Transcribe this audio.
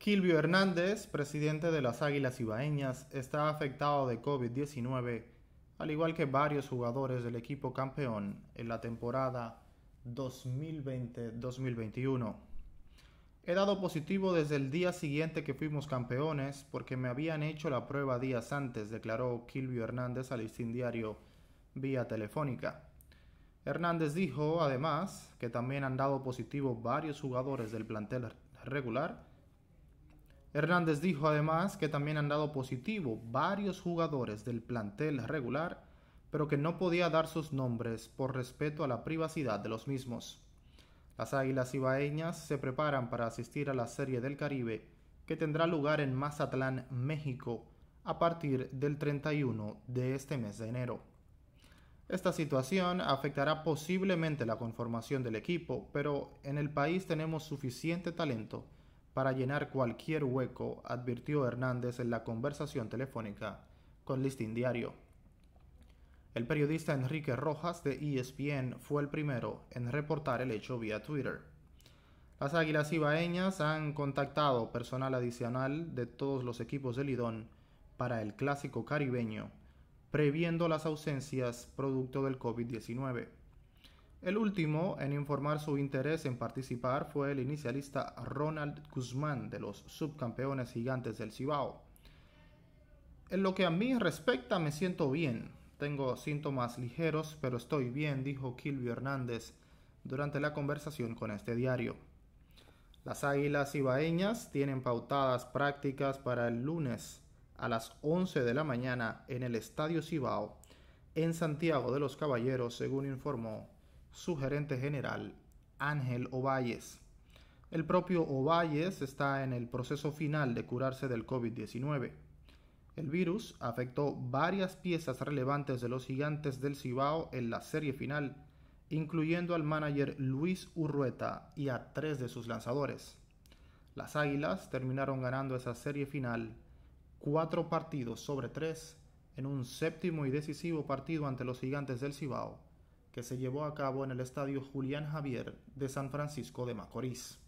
Kilvio Hernández, presidente de las Águilas Ibaeñas, está afectado de COVID-19, al igual que varios jugadores del equipo campeón en la temporada 2020-2021. He dado positivo desde el día siguiente que fuimos campeones porque me habían hecho la prueba días antes, declaró Kilvio Hernández al Diario vía telefónica. Hernández dijo, además, que también han dado positivo varios jugadores del plantel regular Hernández dijo además que también han dado positivo varios jugadores del plantel regular, pero que no podía dar sus nombres por respeto a la privacidad de los mismos. Las Águilas Ibaeñas se preparan para asistir a la Serie del Caribe, que tendrá lugar en Mazatlán, México, a partir del 31 de este mes de enero. Esta situación afectará posiblemente la conformación del equipo, pero en el país tenemos suficiente talento para llenar cualquier hueco, advirtió Hernández en la conversación telefónica con Listín Diario. El periodista Enrique Rojas de ESPN fue el primero en reportar el hecho vía Twitter. Las Águilas Ibaeñas han contactado personal adicional de todos los equipos del Lidón para el clásico caribeño, previendo las ausencias producto del COVID-19. El último en informar su interés en participar fue el inicialista Ronald Guzmán de los subcampeones gigantes del Cibao. En lo que a mí respecta me siento bien. Tengo síntomas ligeros, pero estoy bien, dijo Kilvio Hernández durante la conversación con este diario. Las Águilas Ibaeñas tienen pautadas prácticas para el lunes a las 11 de la mañana en el Estadio Cibao, en Santiago de los Caballeros, según informó su gerente general, Ángel Ovalles. El propio Ovalles está en el proceso final de curarse del COVID-19. El virus afectó varias piezas relevantes de los gigantes del Cibao en la serie final, incluyendo al manager Luis Urrueta y a tres de sus lanzadores. Las Águilas terminaron ganando esa serie final cuatro partidos sobre tres en un séptimo y decisivo partido ante los gigantes del Cibao que se llevó a cabo en el Estadio Julián Javier de San Francisco de Macorís.